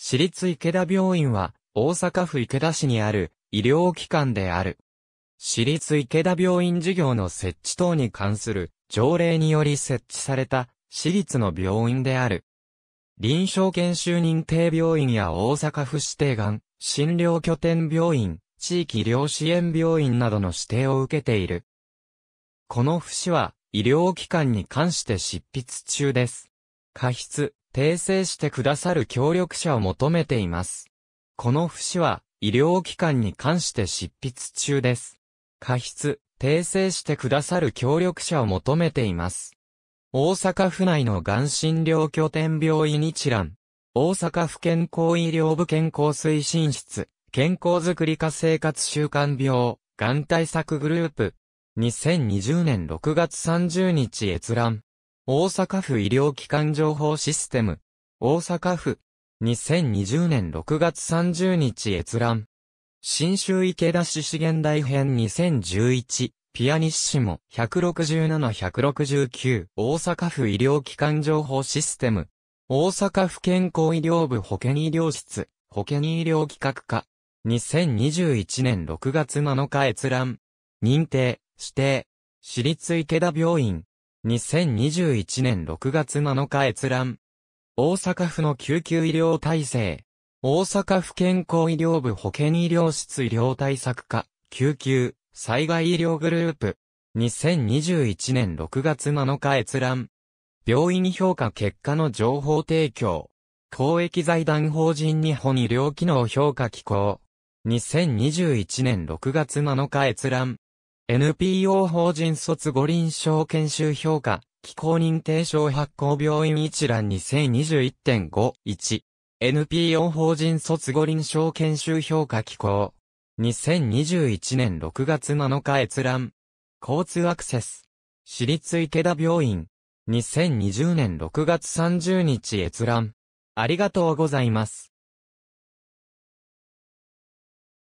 私立池田病院は、大阪府池田市にある医療機関である。私立池田病院事業の設置等に関する条例により設置された私立の病院である。臨床研修認定病院や大阪府指定がん、診療拠点病院、地域医療支援病院などの指定を受けている。この府市は医療機関に関して執筆中です。過失、訂正してくださる協力者を求めています。この節は、医療機関に関して執筆中です。過失、訂正してくださる協力者を求めています。大阪府内のがん診療拠点病院一覧、大阪府健康医療部健康推進室、健康づくり化生活習慣病、眼対策グループ、2020年6月30日閲覧。大阪府医療機関情報システム。大阪府。2020年6月30日閲覧。新州池田市資源大編2011。ピアニッシモ167-169大阪府医療機関情報システム大阪府健康医療部保健医療室保健医療企画課2021年6月7日閲覧認定指定私立池田病院2021年6月7日閲覧。大阪府の救急医療体制。大阪府健康医療部保健医療室医療対策課、救急、災害医療グループ。2021年6月7日閲覧。病院評価結果の情報提供。公益財団法人日本医療機能評価機構。2021年6月7日閲覧。NPO 法人卒五輪証研修評価、機構認定証発行病院一覧2021.51。NPO 法人卒五輪証研修評価機構。2021年6月7日閲覧。交通アクセス。私立池田病院。2020年6月30日閲覧。ありがとうございます。